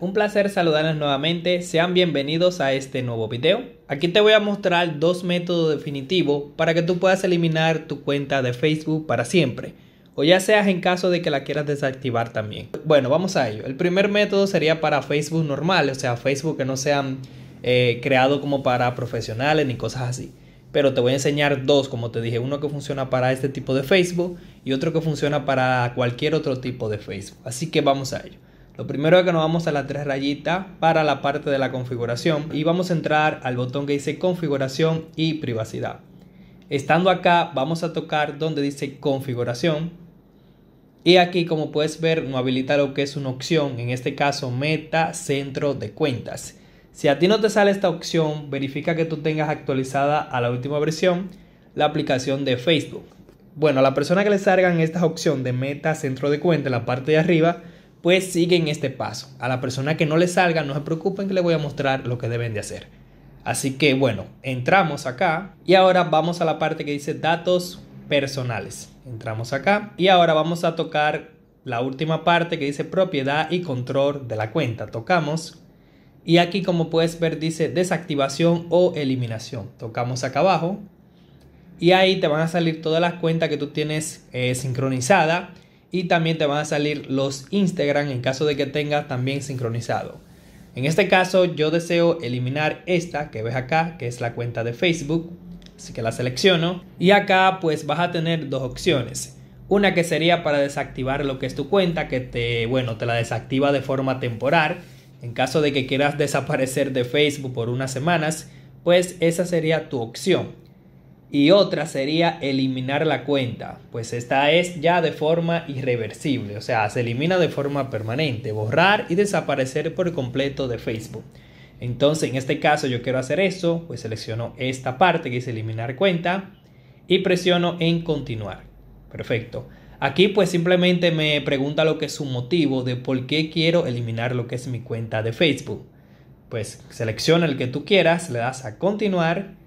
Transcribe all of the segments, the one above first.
Un placer saludarles nuevamente, sean bienvenidos a este nuevo video. Aquí te voy a mostrar dos métodos definitivos para que tú puedas eliminar tu cuenta de Facebook para siempre o ya seas en caso de que la quieras desactivar también. Bueno, vamos a ello. El primer método sería para Facebook normal, o sea, Facebook que no sean eh, creado como para profesionales ni cosas así. Pero te voy a enseñar dos, como te dije, uno que funciona para este tipo de Facebook y otro que funciona para cualquier otro tipo de Facebook. Así que vamos a ello. Lo primero es que nos vamos a las tres rayitas para la parte de la configuración y vamos a entrar al botón que dice configuración y privacidad. Estando acá vamos a tocar donde dice configuración y aquí como puedes ver nos habilita lo que es una opción, en este caso meta centro de cuentas. Si a ti no te sale esta opción, verifica que tú tengas actualizada a la última versión la aplicación de Facebook. Bueno, a la persona que le salgan esta opción de meta centro de cuentas en la parte de arriba, pues siguen este paso. A la persona que no le salga, no se preocupen que le voy a mostrar lo que deben de hacer. Así que bueno, entramos acá y ahora vamos a la parte que dice datos personales. Entramos acá y ahora vamos a tocar la última parte que dice propiedad y control de la cuenta. Tocamos y aquí como puedes ver dice desactivación o eliminación. Tocamos acá abajo y ahí te van a salir todas las cuentas que tú tienes eh, sincronizada sincronizadas y también te van a salir los Instagram en caso de que tengas también sincronizado. En este caso yo deseo eliminar esta que ves acá, que es la cuenta de Facebook, así que la selecciono y acá pues vas a tener dos opciones. Una que sería para desactivar lo que es tu cuenta, que te, bueno, te la desactiva de forma temporal. En caso de que quieras desaparecer de Facebook por unas semanas, pues esa sería tu opción y otra sería eliminar la cuenta, pues esta es ya de forma irreversible, o sea, se elimina de forma permanente, borrar y desaparecer por completo de Facebook. Entonces, en este caso yo quiero hacer eso, pues selecciono esta parte que dice eliminar cuenta y presiono en continuar. Perfecto. Aquí pues simplemente me pregunta lo que es su motivo de por qué quiero eliminar lo que es mi cuenta de Facebook. Pues selecciona el que tú quieras, le das a continuar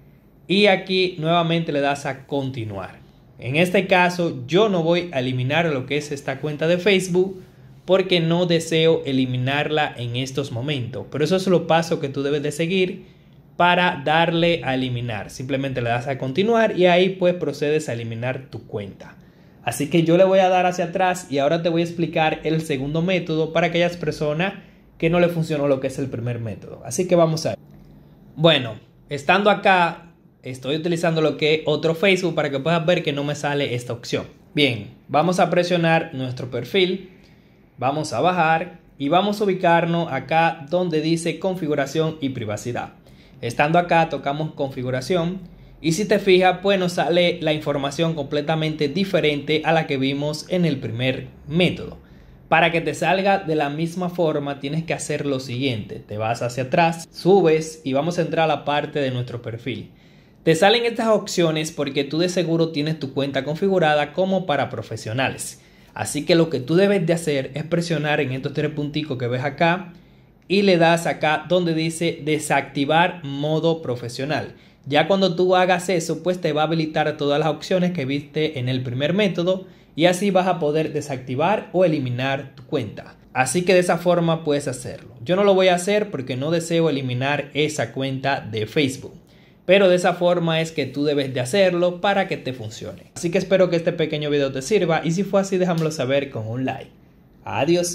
y aquí nuevamente le das a continuar. En este caso yo no voy a eliminar lo que es esta cuenta de Facebook porque no deseo eliminarla en estos momentos. Pero eso es lo paso que tú debes de seguir para darle a eliminar. Simplemente le das a continuar y ahí pues procedes a eliminar tu cuenta. Así que yo le voy a dar hacia atrás y ahora te voy a explicar el segundo método para aquellas personas que no le funcionó lo que es el primer método. Así que vamos a ver. Bueno, estando acá estoy utilizando lo que es otro Facebook para que puedas ver que no me sale esta opción. Bien, vamos a presionar nuestro perfil, vamos a bajar y vamos a ubicarnos acá donde dice configuración y privacidad. Estando acá tocamos configuración y si te fijas pues nos sale la información completamente diferente a la que vimos en el primer método. Para que te salga de la misma forma tienes que hacer lo siguiente, te vas hacia atrás, subes y vamos a entrar a la parte de nuestro perfil. Te salen estas opciones porque tú de seguro tienes tu cuenta configurada como para profesionales. Así que lo que tú debes de hacer es presionar en estos tres punticos que ves acá y le das acá donde dice desactivar modo profesional. Ya cuando tú hagas eso, pues te va a habilitar todas las opciones que viste en el primer método y así vas a poder desactivar o eliminar tu cuenta. Así que de esa forma puedes hacerlo. Yo no lo voy a hacer porque no deseo eliminar esa cuenta de Facebook pero de esa forma es que tú debes de hacerlo para que te funcione. Así que espero que este pequeño video te sirva y si fue así déjamelo saber con un like. Adiós.